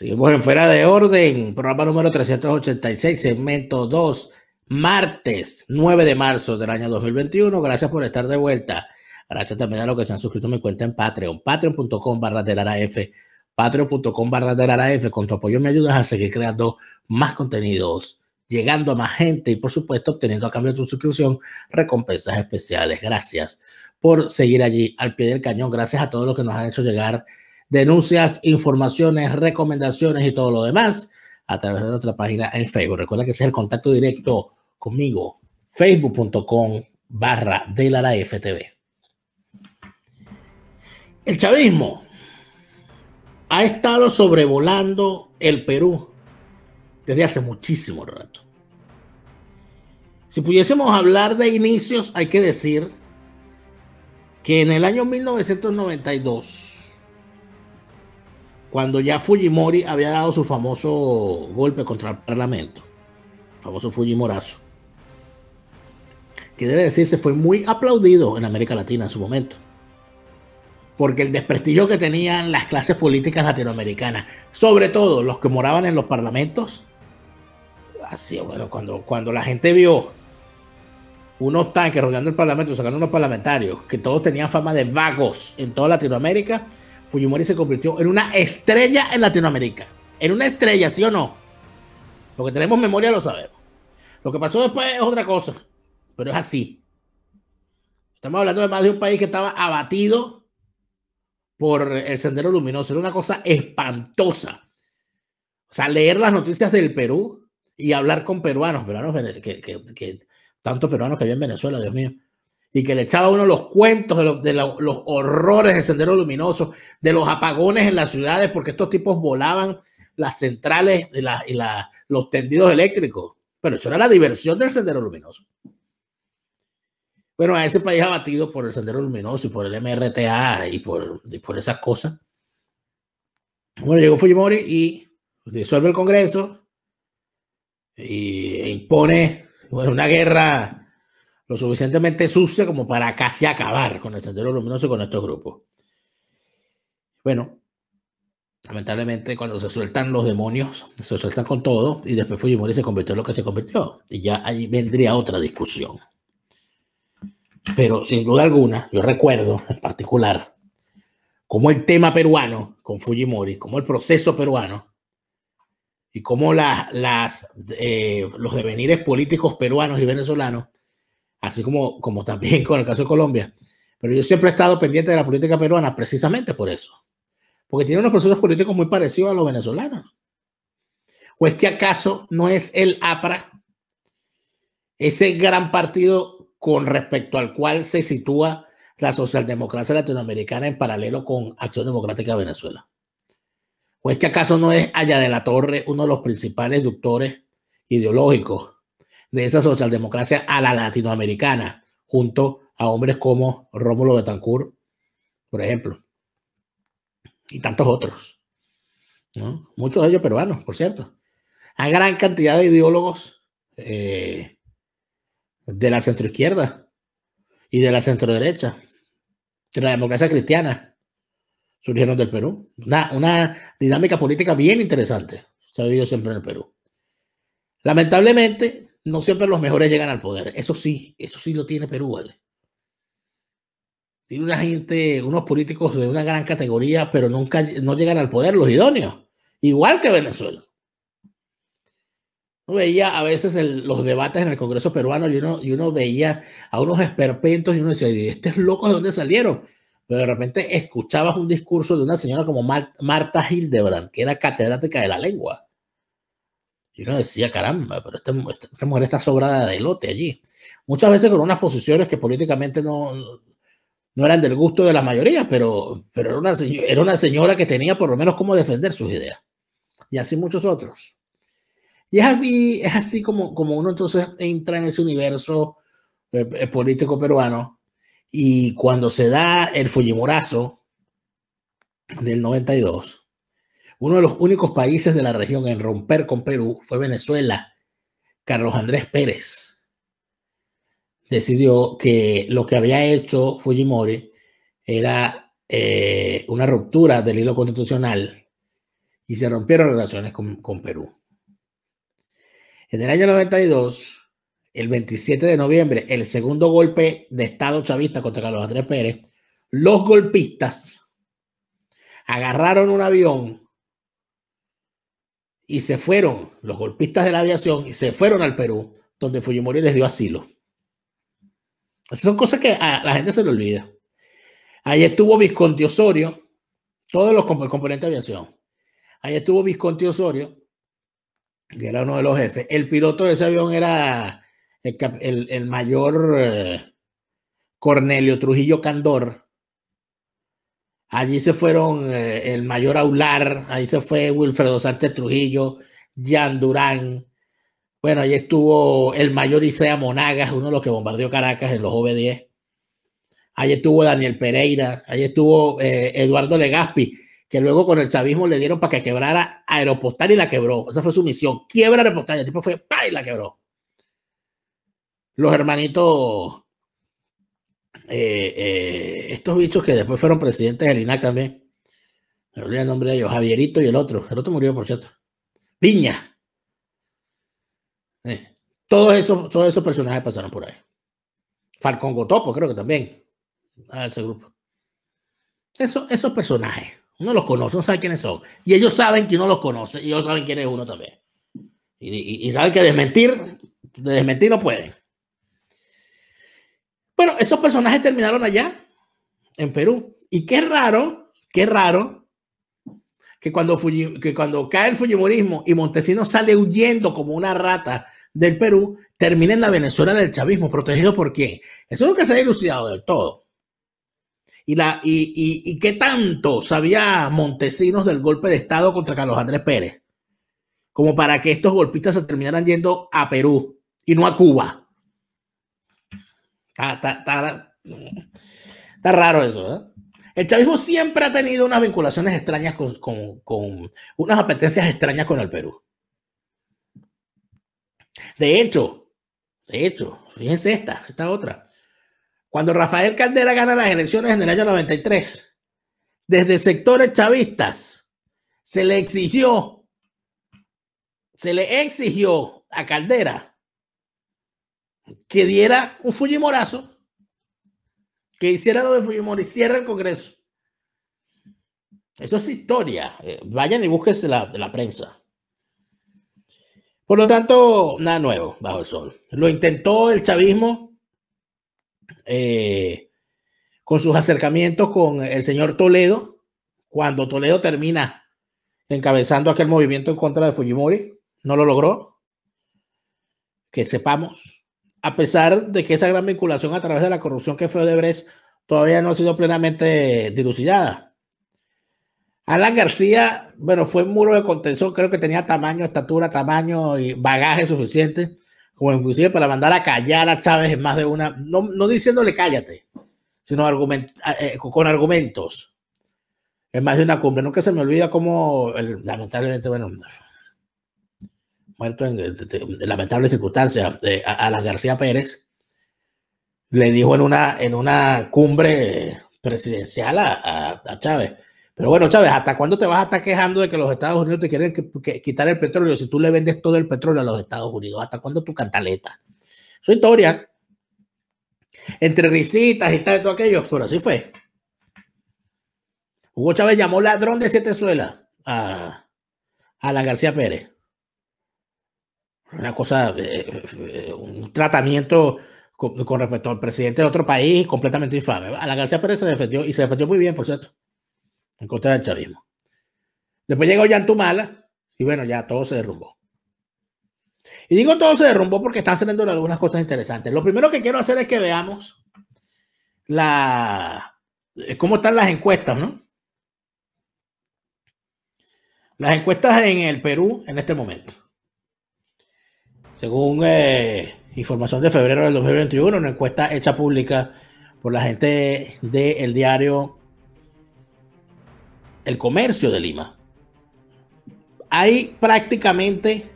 Seguimos en Fuera de Orden, programa número 386, segmento 2, martes 9 de marzo del año 2021. Gracias por estar de vuelta. Gracias también a los que se han suscrito a mi cuenta en Patreon, patreon.com barra del F, patreon.com barra del F. Con tu apoyo me ayudas a seguir creando más contenidos, llegando a más gente y por supuesto obteniendo a cambio de tu suscripción recompensas especiales. Gracias por seguir allí al pie del cañón. Gracias a todos los que nos han hecho llegar denuncias, informaciones, recomendaciones y todo lo demás a través de nuestra página en Facebook. Recuerda que ese es el contacto directo conmigo, facebook.com barra de FTV. El chavismo ha estado sobrevolando el Perú desde hace muchísimo rato. Si pudiésemos hablar de inicios, hay que decir que en el año 1992, cuando ya Fujimori había dado su famoso golpe contra el Parlamento, famoso Fujimorazo, que debe decirse fue muy aplaudido en América Latina en su momento, porque el desprestigio que tenían las clases políticas latinoamericanas, sobre todo los que moraban en los parlamentos, así, bueno, cuando, cuando la gente vio unos tanques rodeando el Parlamento, sacando unos parlamentarios, que todos tenían fama de vagos en toda Latinoamérica, Fujimori se convirtió en una estrella en Latinoamérica. En una estrella, ¿sí o no? Lo que tenemos memoria lo sabemos. Lo que pasó después es otra cosa, pero es así. Estamos hablando además de un país que estaba abatido por el sendero luminoso. Era una cosa espantosa. O sea, leer las noticias del Perú y hablar con peruanos, peruanos que, tantos peruanos que había en Venezuela, Dios mío y que le echaba uno los cuentos de, los, horrores del Sendero Luminoso, de los apagones en las ciudades, porque estos tipos volaban las centrales y, los tendidos eléctricos. Pero eso era la diversión del Sendero Luminoso. Bueno, a ese país abatido por el Sendero Luminoso y por el MRTA y por, por esas cosas. Bueno, llegó Fujimori y disuelve el Congreso y, e impone bueno, una guerra lo suficientemente sucia como para casi acabar con el sendero luminoso con estos grupos. Bueno, lamentablemente cuando se sueltan los demonios, se sueltan con todo y después Fujimori se convirtió en lo que se convirtió. Y ya ahí vendría otra discusión. Pero sin duda alguna, yo recuerdo en particular cómo el tema peruano con Fujimori, cómo el proceso peruano y cómo las, eh, los devenires políticos peruanos y venezolanos así como, como también con el caso de Colombia. Pero yo siempre he estado pendiente de la política peruana precisamente por eso, porque tiene unos procesos políticos muy parecidos a los venezolanos. ¿O es que acaso no es el APRA ese gran partido con respecto al cual se sitúa la socialdemocracia latinoamericana en paralelo con Acción Democrática de Venezuela? ¿O es que acaso no es Allá de la Torre uno de los principales ductores ideológicos de esa socialdemocracia a la latinoamericana, junto a hombres como Rómulo Betancourt, por ejemplo, y tantos otros. Muchos de ellos peruanos, por cierto. A gran cantidad de ideólogos eh, de la centroizquierda y de la centroderecha, de la democracia cristiana, surgieron del Perú. Una, una dinámica política bien interesante se ha vivido siempre en el Perú. Lamentablemente, no siempre los mejores llegan al poder. Eso sí, eso sí lo tiene Perú, ¿vale? Tiene una gente, unos políticos de una gran categoría, pero nunca no llegan al poder los idóneos. Igual que Venezuela. Uno veía a veces los debates en el Congreso peruano y uno, y uno veía a unos esperpentos y uno decía, este estos locos de dónde salieron? Pero de repente escuchabas un discurso de una señora como Marta Hildebrand, que era catedrática de la lengua y uno decía, caramba, pero esta, este, esta mujer está sobrada de lote allí. Muchas veces con unas posiciones que políticamente no, no eran del gusto de la mayoría, pero, pero era, una, era una señora que tenía por lo menos cómo defender sus ideas. Y así muchos otros. Y es así, es así como, como uno entonces entra en ese universo eh, eh, político peruano. Y cuando se da el Fujimorazo del 92, uno de los únicos países de la región en romper con Perú fue Venezuela. Carlos Andrés Pérez decidió que lo que había hecho Fujimori era eh, una ruptura del hilo constitucional y se rompieron relaciones con, con Perú. En el año 92, el 27 de noviembre, el segundo golpe de Estado chavista contra Carlos Andrés Pérez, los golpistas agarraron un avión y se fueron los golpistas de la aviación y se fueron al Perú, donde Fujimori les dio asilo. Esas son cosas que a la gente se le olvida. Ahí estuvo Visconti Osorio, todos los componentes de aviación. Ahí estuvo Visconti Osorio, que era uno de los jefes. El piloto de ese avión era el, mayor eh, Cornelio Trujillo Candor, Allí se fueron eh, el mayor Aular, ahí se fue Wilfredo Sánchez Trujillo, Jan Durán. Bueno, ahí estuvo el mayor Isea Monagas, uno de los que bombardeó Caracas en los OB10. Ahí estuvo Daniel Pereira, ahí estuvo eh, Eduardo Legaspi, que luego con el chavismo le dieron para que quebrara Aeropostal y la quebró. Esa fue su misión. Quiebra Aeropostal, el tipo fue pa y la quebró. Los hermanitos eh, eh, estos bichos que después fueron presidentes del INAC también. Me olvidé el nombre de ellos, Javierito y el otro. El otro murió, por cierto. Piña. Eh, todos, esos, todos esos personajes pasaron por ahí. Falcón Gotopo, creo que también. A ah, ese grupo. esos personajes. Uno los conoce, uno sabe quiénes son. Y ellos saben que uno los conoce y ellos saben quién es uno también. Y, saben que desmentir, desmentir no pueden. Bueno, esos personajes terminaron allá, en Perú. Y qué raro, qué raro, que cuando, que cuando cae el Fujimorismo y Montesinos sale huyendo como una rata del Perú, termina en la Venezuela del chavismo, protegido por quién. Eso que se ha dilucidado del todo. Y, la, y, y, y, qué tanto sabía Montesinos del golpe de Estado contra Carlos Andrés Pérez, como para que estos golpistas se terminaran yendo a Perú y no a Cuba. Ah, está, raro eso, ¿eh? El chavismo siempre ha tenido unas vinculaciones extrañas con, con unas apetencias extrañas con el Perú. De hecho, de hecho, fíjense esta, esta otra. Cuando Rafael Caldera gana las elecciones en el año 93, desde sectores chavistas se le exigió, se le exigió a Caldera que diera un Fujimorazo, que hiciera lo de Fujimori, cierra el Congreso. Eso es historia. Eh, vayan y búsquense la, de la prensa. Por lo tanto, nada nuevo bajo el sol. Lo intentó el chavismo eh, con sus acercamientos con el señor Toledo, cuando Toledo termina encabezando aquel movimiento en contra de Fujimori. No lo logró. Que sepamos a pesar de que esa gran vinculación a través de la corrupción que fue Odebrecht todavía no ha sido plenamente dilucidada. Alan García, bueno, fue un muro de contención, creo que tenía tamaño, estatura, tamaño y bagaje suficiente, como inclusive para mandar a callar a Chávez en más de una, no, diciéndole cállate, sino eh, con argumentos, en más de una cumbre. Nunca se me olvida cómo, lamentablemente, bueno, muerto en eh, lamentable circunstancia eh, a, la García Pérez, le dijo en una, en una cumbre eh, presidencial a, Chávez. Pero bueno, Chávez, ¿hasta cuándo te vas a estar quejando de que los Estados Unidos te quieren que, quitar el petróleo si tú le vendes todo el petróleo a los Estados Unidos? ¿Hasta cuándo tu cantaleta? Su historia. Entre risitas y tal, todo aquello, pero así fue. Hugo Chávez llamó ladrón de siete suelas a, a la García Pérez una cosa, eh, un tratamiento con, respecto al presidente de otro país completamente infame. A la García Pérez se defendió y se defendió muy bien, por cierto, en contra del chavismo. Después llegó Yantumala y bueno, ya todo se derrumbó. Y digo todo se derrumbó porque están saliendo algunas cosas interesantes. Lo primero que quiero hacer es que veamos la, eh, cómo están las encuestas, ¿no? Las encuestas en el Perú en este momento. Según eh, información de febrero del 2021, una encuesta hecha pública por la gente del diario El Comercio de Lima, hay prácticamente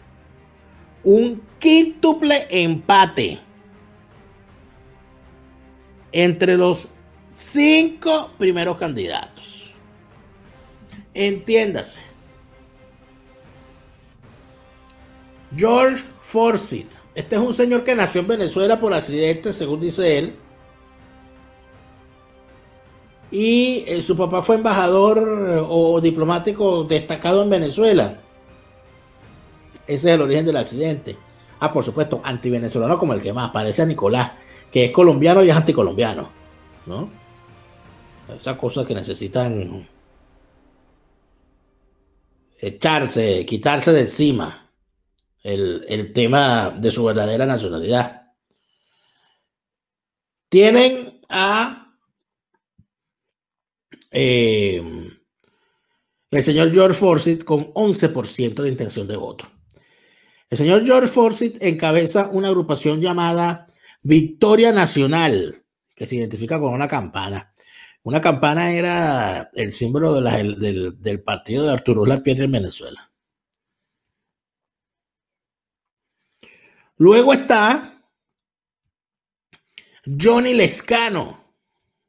un quíntuple empate entre los cinco primeros candidatos. Entiéndase, George Forsyth. Este es un señor que nació en Venezuela por accidente, según dice él. Y eh, su papá fue embajador eh, o diplomático destacado en Venezuela. Ese es el origen del accidente. Ah, por supuesto, antivenezolano como el que más parece a Nicolás, que es colombiano y es anticolombiano. ¿No? Esas cosas que necesitan echarse, quitarse de encima el, el tema de su verdadera nacionalidad. Tienen a eh, el señor George Forsyth con 11% de intención de voto. El señor George Forsyth encabeza una agrupación llamada Victoria Nacional, que se identifica con una campana. Una campana era el símbolo del, del, partido de Arturo La Piedra en Venezuela. Luego está Johnny Lescano.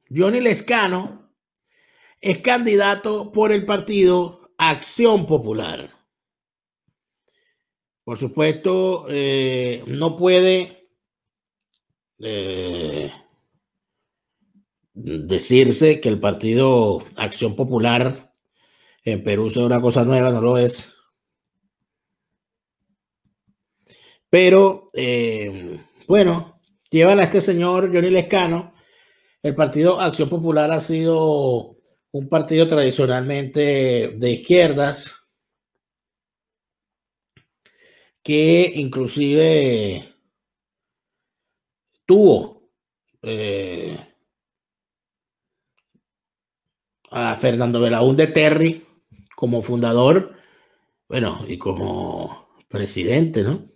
Johnny Lescano es candidato por el partido Acción Popular. Por supuesto, eh, no puede eh, decirse que el partido Acción Popular en Perú sea una cosa nueva, no lo es. Pero eh, bueno, llevan a este señor Johnny Lescano. El partido Acción Popular ha sido un partido tradicionalmente de izquierdas que inclusive tuvo eh, a Fernando de Terry como fundador, bueno, y como presidente, ¿no?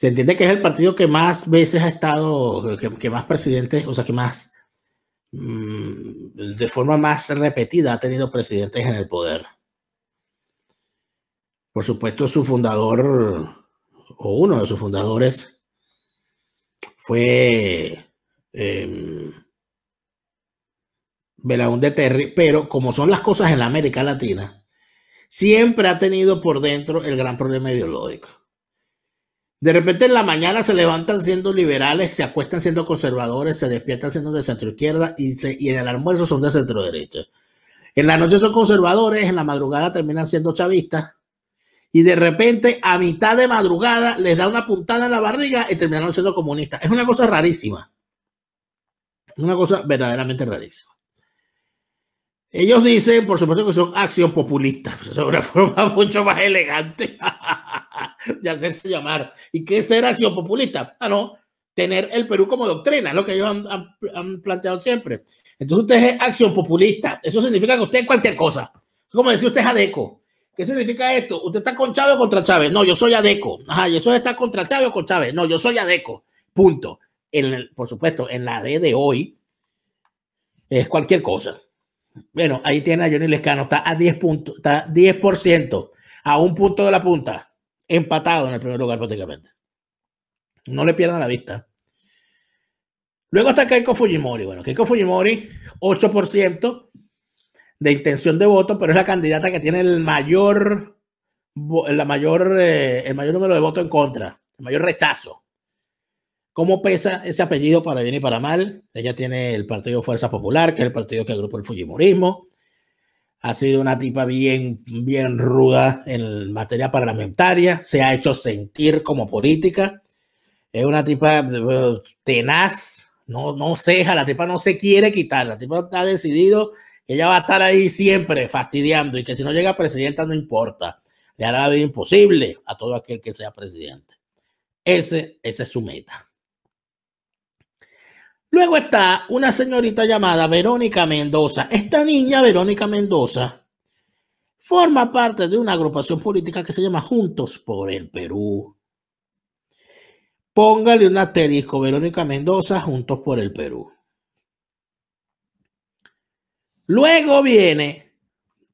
se entiende que es el partido que más veces ha estado, que, más presidentes, o sea, que más, mm, de forma más repetida ha tenido presidentes en el poder. Por supuesto, su fundador, o uno de sus fundadores, fue eh, em, de Terry, pero como son las cosas en la América Latina, siempre ha tenido por dentro el gran problema ideológico. De repente en la mañana se levantan siendo liberales, se acuestan siendo conservadores, se despiertan siendo de centro izquierda y, en el almuerzo son de centro derecha. En la noche son conservadores, en la madrugada terminan siendo chavistas y de repente a mitad de madrugada les da una puntada en la barriga y terminaron siendo comunistas. Es una cosa rarísima. Una cosa verdaderamente rarísima. Ellos dicen, por supuesto, que son acción populista. Es una forma mucho más elegante de hacerse llamar. ¿Y qué es ser acción populista? Ah, no, tener el Perú como doctrina, lo que ellos han, planteado siempre. Entonces usted es acción populista, eso significa que usted es cualquier cosa. Como decir usted es adeco. ¿Qué significa esto? ¿Usted está con Chávez o contra Chávez? No, yo soy adeco. Ajá, ¿y eso está contra Chávez o con Chávez? No, yo soy adeco. Punto. En por supuesto, en la D de hoy es cualquier cosa. Bueno, ahí tiene a Johnny Lescano, está a 10 puntos, está a 10%, a un punto de la punta, empatado en el primer lugar prácticamente. No le pierdan la vista. Luego está Keiko Fujimori. Bueno, Keiko Fujimori, 8% de intención de voto, pero es la candidata que tiene el mayor, la mayor, eh, el mayor número de votos en contra, el mayor rechazo. ¿Cómo pesa ese apellido para bien y para mal? Ella tiene el Partido Fuerza Popular, que es el partido que agrupa el Fujimorismo. Ha sido una tipa bien, bien ruda en materia parlamentaria. Se ha hecho sentir como política. Es una tipa tenaz. No, no ceja. La tipa no se quiere quitar. La tipa ha decidido que ella va a estar ahí siempre fastidiando y que si no llega presidenta no importa. Le hará la imposible a todo aquel que sea presidente. Ese, es su meta. Luego está una señorita llamada Verónica Mendoza. Esta niña, Verónica Mendoza, forma parte de una agrupación política que se llama Juntos por el Perú. Póngale un asterisco, Verónica Mendoza, Juntos por el Perú. Luego viene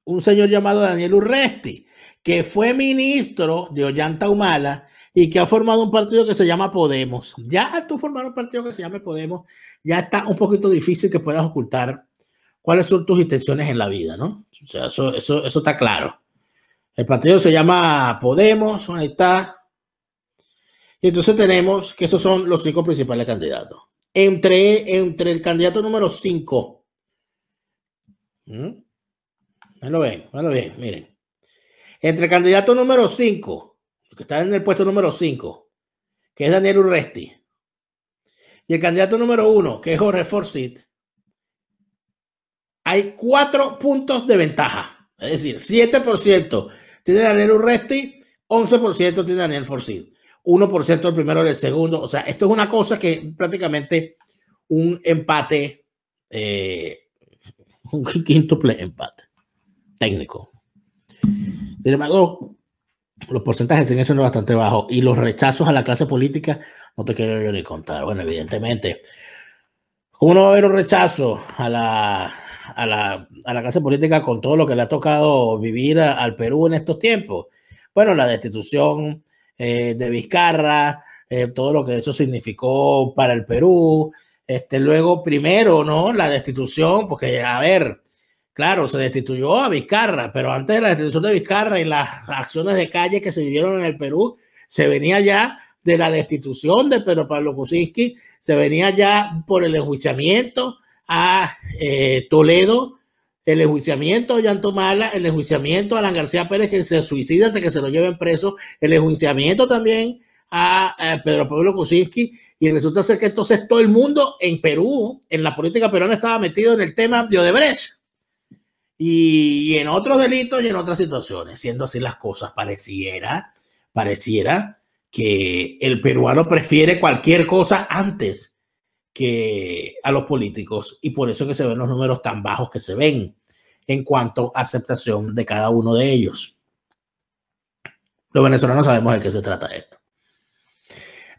un señor llamado Daniel Urresti, que fue ministro de Ollanta Humala y que ha formado un partido que se llama Podemos. Ya tú formar un partido que se llame Podemos, ya está un poquito difícil que puedas ocultar cuáles son tus intenciones en la vida, ¿no? O sea, eso, eso, está claro. El partido se llama Podemos, ahí está. Y entonces tenemos que esos son los cinco principales candidatos. Entre, entre el candidato número cinco. ¿Mm? lo ven, miren. Entre el candidato número cinco que está en el puesto número 5, que es Daniel Urresti, y el candidato número 1, que es Jorge Forsyth, hay cuatro puntos de ventaja. Es decir, 7% tiene Daniel Urresti, 11% tiene Daniel Forsyth. 1% el primero el segundo. O sea, esto es una cosa que prácticamente un empate, eh, un un play empate técnico. Sin embargo, los porcentajes en eso es bastante bajos y los rechazos a la clase política, no te quiero yo ni contar. Bueno, evidentemente, ¿cómo no va a haber un rechazo a la, a la, a la clase política con todo lo que le ha tocado vivir al Perú en estos tiempos? Bueno, la destitución eh, de Vizcarra, eh, todo lo que eso significó para el Perú. Este, luego, primero, ¿no? La destitución, porque, a ver, Claro, se destituyó a Vizcarra, pero antes de la destitución de Vizcarra y las acciones de calle que se vivieron en el Perú, se venía ya de la destitución de Pedro Pablo Kuczynski, se venía ya por el enjuiciamiento a eh, Toledo, el enjuiciamiento a Yantomala, el enjuiciamiento a Alan García Pérez, que se suicida hasta que se lo lleven preso, el enjuiciamiento también a, eh, Pedro Pablo Kuczynski, y resulta ser que entonces todo el mundo en Perú, en la política peruana, estaba metido en el tema de Odebrecht y, en otros delitos y en otras situaciones. Siendo así las cosas, pareciera, pareciera que el peruano prefiere cualquier cosa antes que a los políticos y por eso que se ven los números tan bajos que se ven en cuanto a aceptación de cada uno de ellos. Los venezolanos sabemos de qué se trata esto.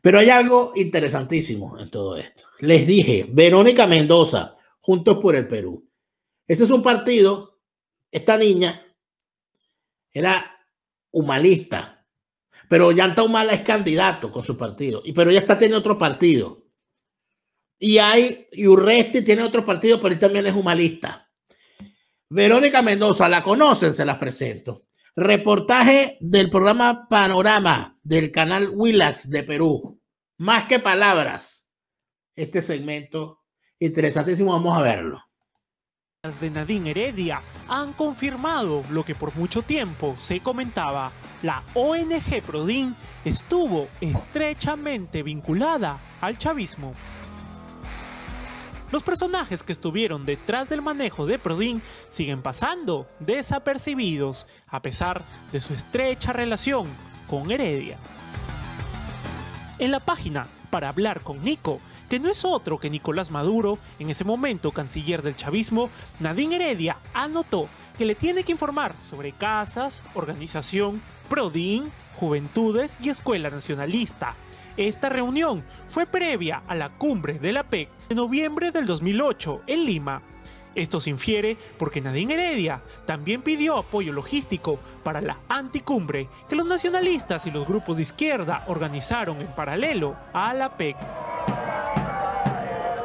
Pero hay algo interesantísimo en todo esto. Les dije, Verónica Mendoza, Juntos por el Perú, ese es un partido, esta niña era humanista, pero Yanta Humala es candidato con su partido, y, pero ella está tiene otro partido. Y hay, y Urresti tiene otro partido, pero él también es humanista. Verónica Mendoza, la conocen, se las presento. Reportaje del programa Panorama del canal Willax de Perú. Más que palabras, este segmento interesantísimo, vamos a verlo de Nadine Heredia han confirmado lo que por mucho tiempo se comentaba. La ONG Prodin estuvo estrechamente vinculada al chavismo. Los personajes que estuvieron detrás del manejo de Prodin siguen pasando desapercibidos a pesar de su estrecha relación con Heredia. En la página Para hablar con Nico que no es otro que Nicolás Maduro, en ese momento canciller del chavismo, Nadine Heredia anotó que le tiene que informar sobre casas, organización, PRODIN, juventudes y escuela nacionalista. Esta reunión fue previa a la cumbre de la PEC de noviembre del 2008 en Lima. Esto se infiere porque Nadine Heredia también pidió apoyo logístico para la anticumbre que los nacionalistas y los grupos de izquierda organizaron en paralelo a la PEC.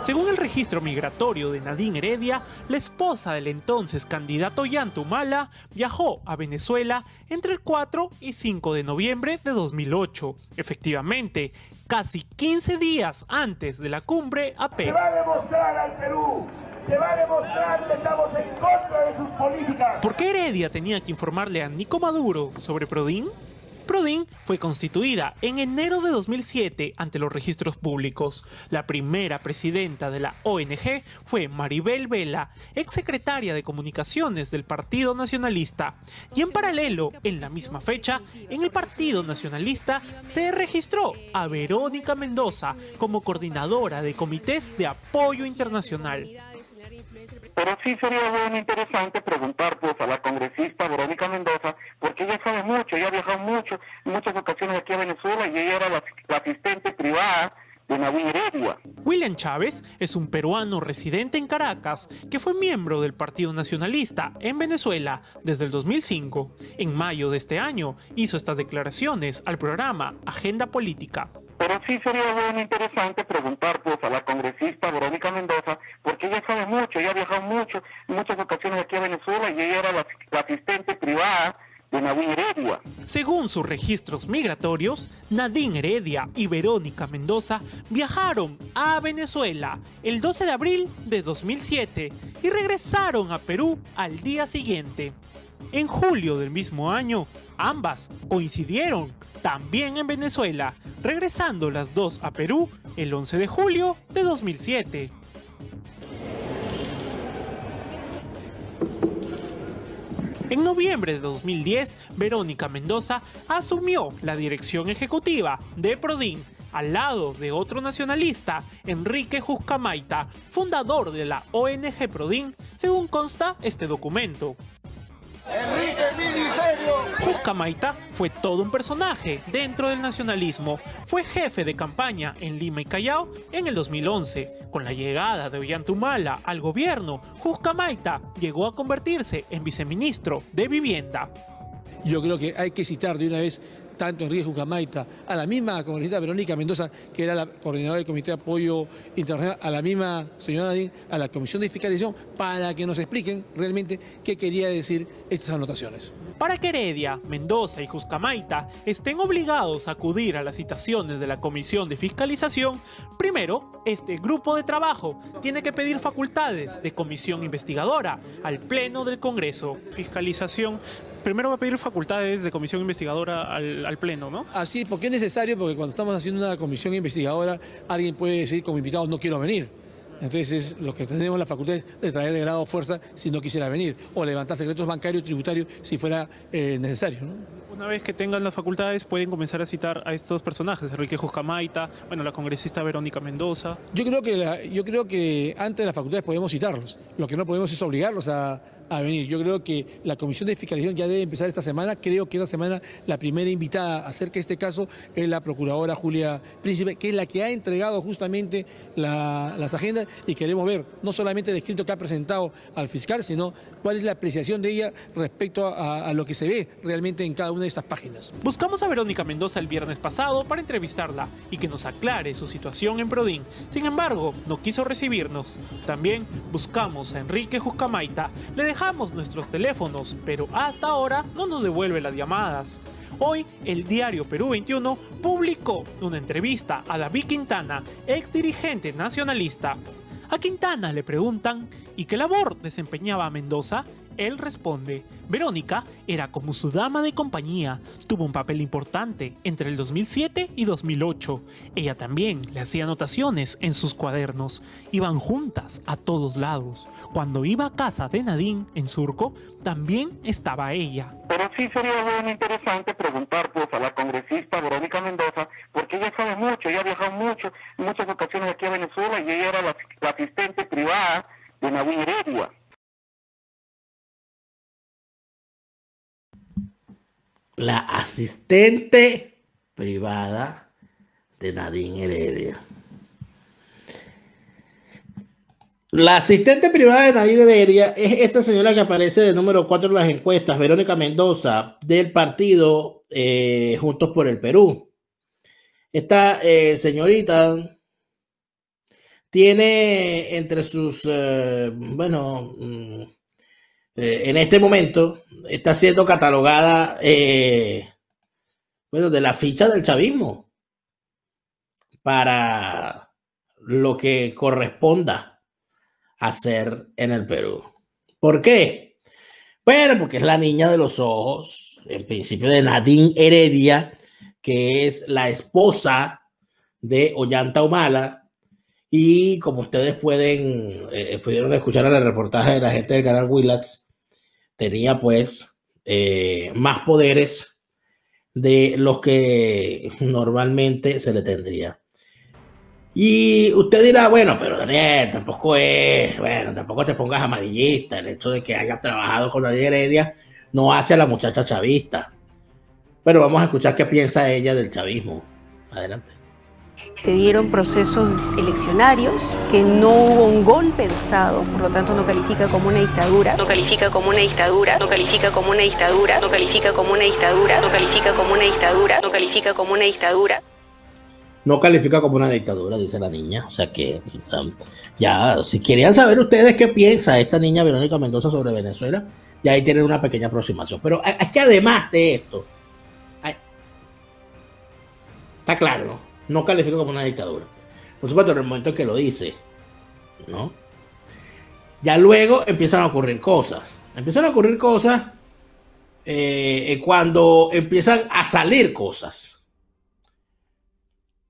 Según el registro migratorio de Nadine Heredia, la esposa del entonces candidato Tumala viajó a Venezuela entre el 4 y 5 de noviembre de 2008. Efectivamente, casi 15 días antes de la cumbre AP. va a demostrar al Perú va a demostrar estamos en contra de sus políticas. ¿Por qué Heredia tenía que informarle a Nico Maduro sobre Prodín? Prodin fue constituida en enero de 2007 ante los registros públicos. La primera presidenta de la ONG fue Maribel Vela, exsecretaria de Comunicaciones del Partido Nacionalista. Y en paralelo, en la misma fecha, en el Partido Nacionalista se registró a Verónica Mendoza como coordinadora de comités de apoyo internacional pero sí sería muy interesante preguntar pues, a la congresista Verónica Mendoza, porque ella sabe mucho, ella ha viajado mucho, muchas ocasiones aquí a Venezuela y ella era la, asistente privada de Heredia. William Chávez es un peruano residente en Caracas que fue miembro del Partido Nacionalista en Venezuela desde el 2005. En mayo de este año hizo estas declaraciones al programa Agenda Política. Pero sí sería muy interesante preguntar pues, sus registros migratorios, Nadine Heredia y Verónica Mendoza viajaron a Venezuela el 12 de abril de 2007 y regresaron a Perú al día siguiente. En julio del mismo año, ambas coincidieron también en Venezuela, regresando las dos a Perú el 11 de julio de 2007. En noviembre de 2010, Verónica Mendoza asumió la dirección ejecutiva de Prodin al lado de otro nacionalista, Enrique Juscamaita, fundador de la ONG Prodin, según consta este documento. Enrique Ministerio. Maita fue todo un personaje dentro del nacionalismo. Fue jefe de campaña en Lima y Callao en el 2011. Con la llegada de Ollantumala al gobierno, Maita llegó a convertirse en viceministro de Vivienda. Yo creo que hay que citar de una vez tanto Enrique Juscamaita a la misma congresista Verónica Mendoza, que era la coordinadora del Comité de Apoyo Internacional, a la misma señora nadín a la Comisión de Fiscalización, para que nos expliquen realmente qué quería decir estas anotaciones. Para que Heredia, Mendoza y Juscamaita estén obligados a acudir a las citaciones de la Comisión de Fiscalización, primero, este grupo de trabajo tiene que pedir facultades de comisión investigadora al Pleno del Congreso. Fiscalización primero va a pedir facultades de comisión investigadora al, Pleno, ¿no? Así, porque es necesario, porque cuando estamos haciendo una comisión investigadora, alguien puede decir como invitado no quiero venir. Entonces, los que tenemos la facultades es de traer de grado fuerza si no quisiera venir, o levantar secretos bancarios, tributarios, si fuera eh, necesario. Una vez que tengan las facultades, pueden comenzar a citar a estos personajes, Enrique Juscamaita, bueno, la congresista Verónica Mendoza. Yo creo que, yo creo que antes de las facultades podemos citarlos, lo que no podemos es obligarlos a, a venir. Yo creo que la Comisión de Fiscalización ya debe empezar esta semana. Creo que esta semana la primera invitada acerca de este caso es la Procuradora Julia Príncipe, que es la que ha entregado justamente las agendas y queremos ver no solamente el escrito que ha presentado al fiscal, sino cuál es la apreciación de ella respecto a, lo que se ve realmente en cada una de estas páginas. Buscamos a Verónica Mendoza el viernes pasado para entrevistarla y que nos aclare su situación en Prodin, Sin embargo, no quiso recibirnos. También buscamos a Enrique Juscamaita. Le dejamos dejamos nuestros teléfonos, pero hasta ahora no nos devuelve las llamadas. Hoy, el diario Perú 21 publicó una entrevista a David Quintana, ex dirigente nacionalista. A Quintana le preguntan, ¿y qué labor desempeñaba Mendoza? Él responde, Verónica era como su dama de compañía, tuvo un papel importante entre el 2007 y 2008. Ella también le hacía anotaciones en sus cuadernos, iban juntas a todos lados. Cuando iba a casa de Nadine en Surco, también estaba ella. Pero sí sería muy interesante preguntar pues a la congresista Verónica Mendoza, porque ella sabe mucho, ella ha viajado mucho, muchas ocasiones aquí a Venezuela y ella era la, asistente privada de Nadine Heredia. la asistente privada de Nadine Heredia. La asistente privada de Nadine Heredia es esta señora que aparece de número 4 en las encuestas, Verónica Mendoza, del partido eh, Juntos por el Perú. Esta eh, señorita tiene entre sus, eh, bueno, mm, eh, en este momento está siendo catalogada, eh, bueno, de la ficha del chavismo para lo que corresponda hacer en el Perú. ¿Por qué? Bueno, porque es la niña de los ojos, en principio de Nadine Heredia, que es la esposa de Ollanta Humala, y como ustedes pueden, eh, pudieron escuchar en el reportaje de la gente del canal Willax, tenía pues eh, más poderes de los que normalmente se le tendría. Y usted dirá, bueno, pero Daniel, tampoco es, bueno, tampoco te pongas amarillista. El hecho de que haya trabajado con la Heredia no hace a la muchacha chavista. Pero vamos a escuchar qué piensa ella del chavismo. Adelante. Te dieron procesos eleccionarios, que no hubo un golpe de Estado, por lo tanto no califica como una dictadura. No califica como una dictadura, no califica como una dictadura, no califica como una dictadura, no califica como una dictadura, no califica como una dictadura. No califica como una dictadura, dice la niña. O sea que ya, si querían saber ustedes qué piensa esta niña Verónica Mendoza sobre Venezuela, ya ahí tienen una pequeña aproximación. Pero es que además de esto, está claro, ¿no? No califico como una dictadura. Por supuesto, en el momento que lo dice, ¿no? Ya luego empiezan a ocurrir cosas. Empiezan a ocurrir cosas eh, eh, cuando empiezan a salir cosas.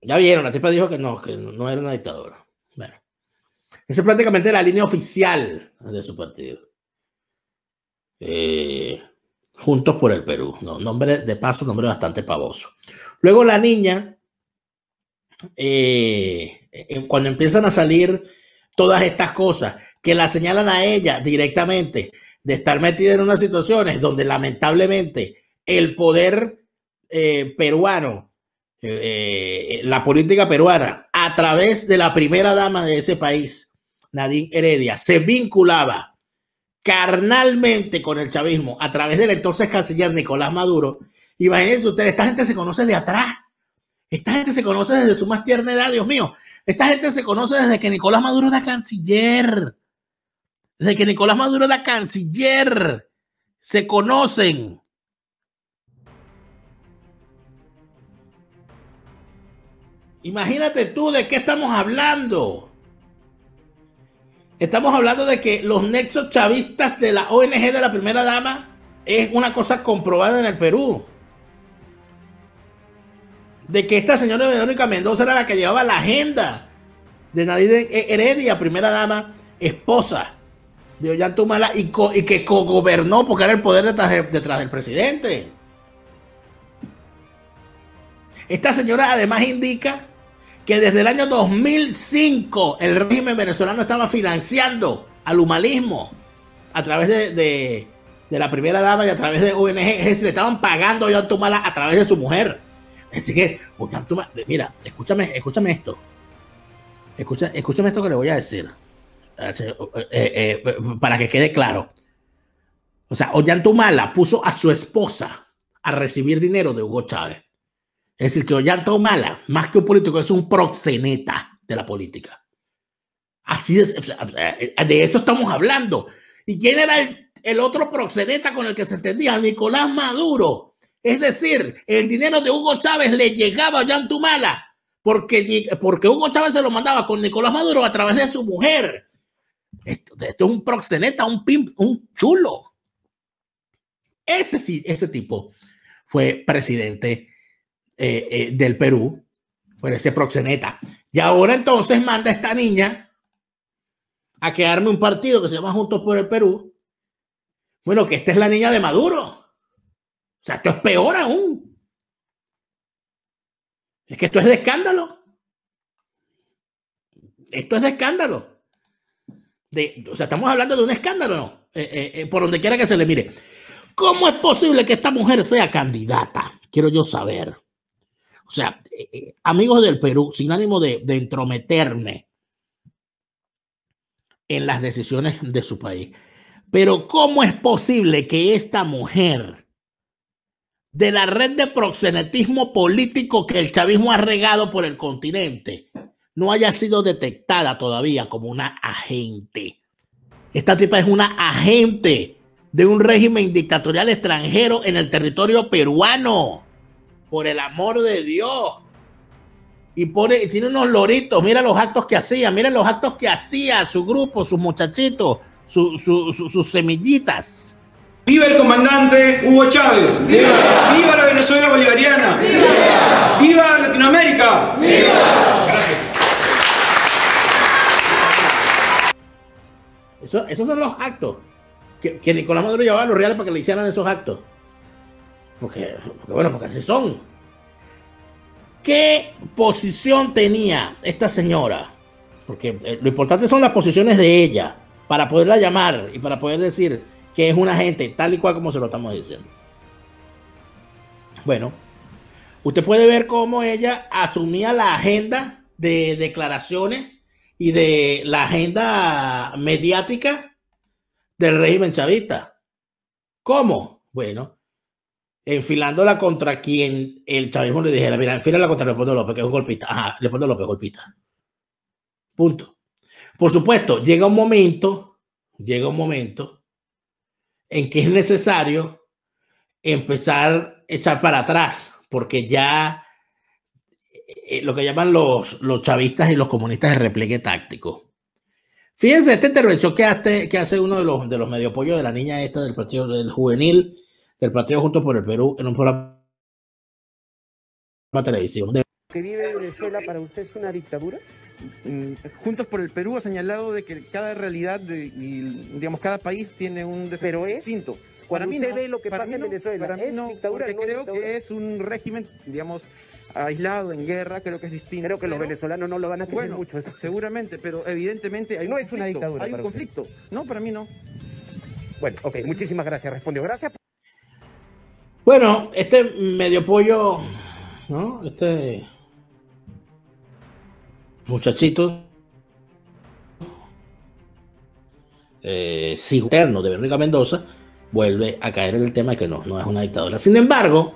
Ya vieron, la tipa dijo que no, que no era una dictadura. Bueno, esa es prácticamente la línea oficial de su partido. Eh, juntos por el Perú. ¿no? Nombre, de paso, nombre bastante pavoso. Luego la niña eh, eh, cuando empiezan a salir todas estas cosas que la señalan a ella directamente de estar metida en unas situaciones donde lamentablemente el poder eh, peruano, la política peruana, a través de la primera dama de ese país, Nadine Heredia, se vinculaba carnalmente con el chavismo a través del entonces canciller Nicolás Maduro. Imagínense ustedes, esta gente se conoce de atrás. Esta gente se conoce desde su más tierna edad, Dios mío. Esta gente se conoce desde que Nicolás Maduro era canciller. Desde que Nicolás Maduro era canciller. Se conocen. Imagínate tú de qué estamos hablando. Estamos hablando de que los nexos chavistas de la ONG de la primera dama es una cosa comprobada en el Perú de que esta señora Verónica Mendoza era la que llevaba la agenda de Nadine Heredia, primera dama, esposa de Ollantumala y, y que co gobernó porque era el poder detrás, del presidente. Esta señora además indica que desde el año 2005 el régimen venezolano estaba financiando al humanismo a través de, la primera dama y a través de ONG. Es le estaban pagando a Ollantumala a través de su mujer. Así que, mira, escúchame, escúchame esto. Escucha, escúchame esto que le voy a decir. Eh, eh, eh, para que quede claro. O sea, Ollantumala puso a su esposa a recibir dinero de Hugo Chávez. Es decir, que Ollantumala, más que un político, es un proxeneta de la política. Así es, de eso estamos hablando. ¿Y quién era el, el otro proxeneta con el que se entendía? Nicolás Maduro es decir, el dinero de Hugo Chávez le llegaba a Yantumala porque, porque Hugo Chávez se lo mandaba con Nicolás Maduro a través de su mujer. Esto, es un proxeneta, un pimp, un chulo. Ese sí, ese tipo fue presidente eh, eh, del Perú, por ese proxeneta. Y ahora entonces manda a esta niña a quedarme un partido que se llama Juntos por el Perú. Bueno, que esta es la niña de Maduro. O sea, esto es peor aún. Es que esto es de escándalo. Esto es de escándalo. o sea, estamos hablando de un escándalo, eh, eh, eh, por donde quiera que se le mire. ¿Cómo es posible que esta mujer sea candidata? Quiero yo saber. O sea, amigos del Perú, sin ánimo de, de entrometerme en las decisiones de su país. Pero ¿cómo es posible que esta mujer de la red de proxenetismo político que el chavismo ha regado por el continente no haya sido detectada todavía como una agente. Esta tipa es una agente de un régimen dictatorial extranjero en el territorio peruano. Por el amor de Dios. Y pone, tiene unos loritos. Mira los actos que hacía. Mira los actos que hacía su grupo, sus muchachitos, su, sus semillitas. ¡Viva el comandante Hugo Chávez! ¡Viva! ¡Viva la Venezuela bolivariana! ¡Viva! ¡Viva Latinoamérica! ¡Viva! Gracias. esos son los actos que, que, Nicolás Maduro llevaba a los reales para que le hicieran esos actos. Porque, porque, bueno, porque así son. ¿Qué posición tenía esta señora? Porque eh, lo importante son las posiciones de ella para poderla llamar y para poder decir, que es una gente tal y cual como se lo estamos diciendo. Bueno, usted puede ver cómo ella asumía la agenda de declaraciones y de la agenda mediática del régimen chavista. ¿Cómo? Bueno, enfilándola contra quien el chavismo le dijera, mira, la contra Leopoldo López, que es un golpista. Ajá, Leopoldo López, golpista. Punto. Por supuesto, llega un momento, llega un momento en que es necesario empezar a echar para atrás, porque ya eh, eh, lo que llaman los, los chavistas y los comunistas es repliegue táctico. Fíjense esta intervención que hace, que hace uno de los, de los mediopollos de la niña esta del partido del juvenil, del partido Junto por el Perú, en un programa de televisión. ¿Que vive Venezuela para usted es una dictadura? Mm, juntos por el Perú ha señalado de que cada realidad y, digamos, cada país tiene un pero es distinto. para mí lo que pasa en Venezuela, es no, creo que es un régimen, digamos, aislado, en guerra, creo que es distinto. Creo que los venezolanos no lo van a tener bueno, mucho. Seguramente, pero evidentemente hay no es una dictadura. Hay un conflicto. No, para mí no. Bueno, ok, muchísimas gracias. Respondió. Gracias. Bueno, este medio pollo, ¿no? Este muchachito, eh, de Verónica Mendoza, vuelve a caer en el tema de que no, no es una dictadura. Sin embargo,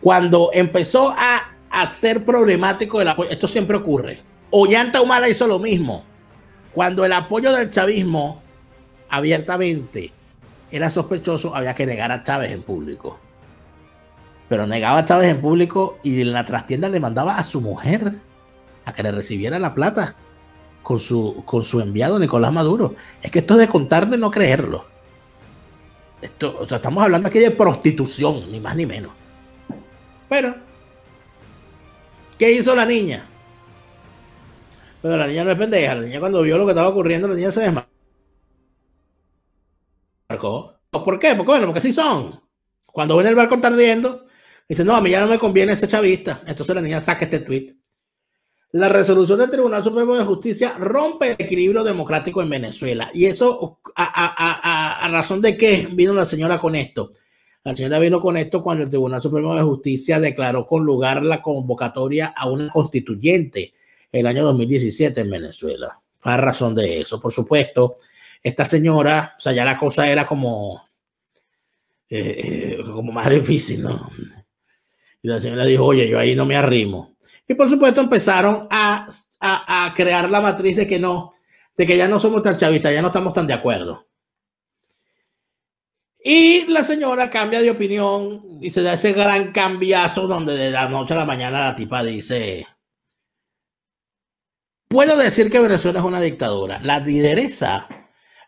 cuando empezó a, a ser problemático el apoyo, esto siempre ocurre. Ollanta Humala hizo lo mismo. Cuando el apoyo del chavismo abiertamente era sospechoso, había que negar a Chávez en público. Pero negaba a Chávez en público y en la trastienda le mandaba a su mujer a que le recibiera la plata con su, con su enviado Nicolás Maduro. Es que esto de contarme no creerlo. Esto, o sea, estamos hablando aquí de prostitución, ni más ni menos. Pero, ¿qué hizo la niña? Pero la niña no es pendeja. La niña cuando vio lo que estaba ocurriendo, la niña se desmarcó. ¿Por qué? Porque bueno, porque sí son. Cuando ven el barco tardiendo, dice, no, a mí ya no me conviene ese chavista. Entonces la niña saca este tweet. La resolución del Tribunal Supremo de Justicia rompe el equilibrio democrático en Venezuela. Y eso, a, razón de qué vino la señora con esto. La señora vino con esto cuando el Tribunal Supremo de Justicia declaró con lugar la convocatoria a una constituyente el año 2017 en Venezuela. Fue a razón de eso. Por supuesto, esta señora, o sea, ya la cosa era como, eh, eh, como más difícil, ¿no? Y la señora dijo, oye, yo ahí no me arrimo. Y por supuesto empezaron a, crear la matriz de que no, de que ya no somos tan chavistas, ya no estamos tan de acuerdo. Y la señora cambia de opinión y se da ese gran cambiazo donde de la noche a la mañana la tipa dice, puedo decir que Venezuela es una dictadura. La lideresa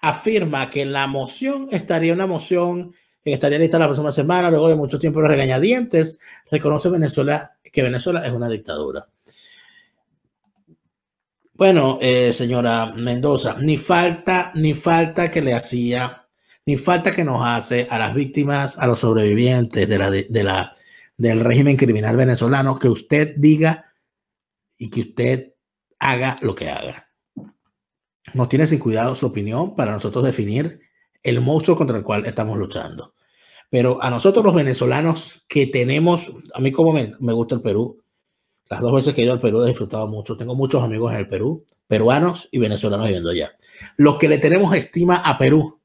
afirma que la moción estaría una moción que estaría lista la próxima semana, luego de mucho tiempo los regañadientes, reconoce Venezuela que Venezuela es una dictadura. Bueno, eh, señora Mendoza, ni falta, ni falta que le hacía, ni falta que nos hace a las víctimas, a los sobrevivientes de la, del régimen criminal venezolano, que usted diga y que usted haga lo que haga. No tiene sin cuidado su opinión para nosotros definir el monstruo contra el cual estamos luchando. Pero a nosotros los venezolanos que tenemos, a mí como me, gusta el Perú, las dos veces que he ido al Perú he disfrutado mucho, tengo muchos amigos en el Perú, peruanos y venezolanos viviendo allá. Los que le tenemos estima a Perú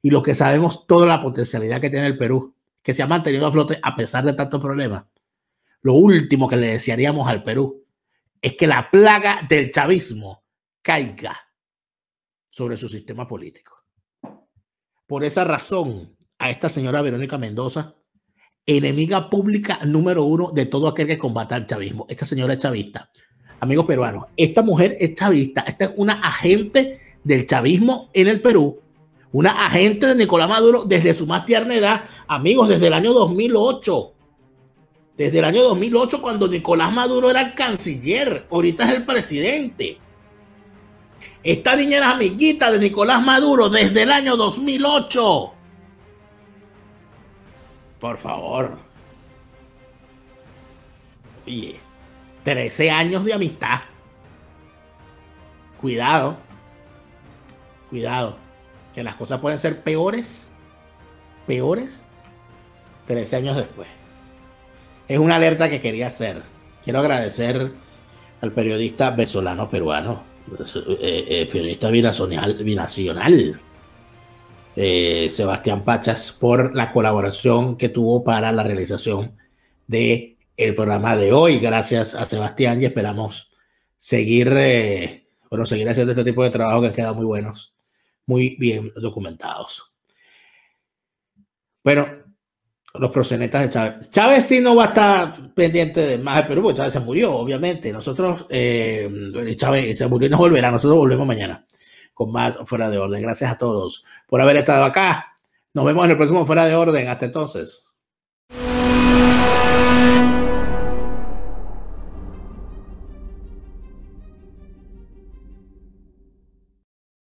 y los que sabemos toda la potencialidad que tiene el Perú, que se ha mantenido a flote a pesar de tantos problemas, lo último que le desearíamos al Perú es que la plaga del chavismo caiga sobre su sistema político. Por esa razón, a esta señora Verónica Mendoza, enemiga pública número uno de todo aquel que combata el chavismo. Esta señora es chavista. Amigos peruanos, esta mujer es chavista. Esta es una agente del chavismo en el Perú. Una agente de Nicolás Maduro desde su más tierna edad. Amigos, desde el año 2008. Desde el año 2008, cuando Nicolás Maduro era canciller. Ahorita es el presidente. Esta niña era amiguita de Nicolás Maduro desde el año 2008. Por favor. Oye, 13 años de amistad. Cuidado. Cuidado. Que las cosas pueden ser peores. Peores. 13 años después. Es una alerta que quería hacer. Quiero agradecer al periodista venezolano peruano eh, eh, periodista binacional, binacional eh, Sebastián Pachas, por la colaboración que tuvo para la realización de el programa de hoy. Gracias a Sebastián y esperamos seguir, eh, bueno, seguir haciendo este tipo de trabajo que han quedado muy buenos, muy bien documentados. Bueno, los proxenetas de Chávez. Chávez sí no va a estar pendiente de más de Perú, porque Chávez se murió, obviamente. Nosotros, eh, Chávez se murió y nos volverá. Nosotros volvemos mañana con más Fuera de Orden. Gracias a todos por haber estado acá. Nos vemos en el próximo Fuera de Orden. Hasta entonces.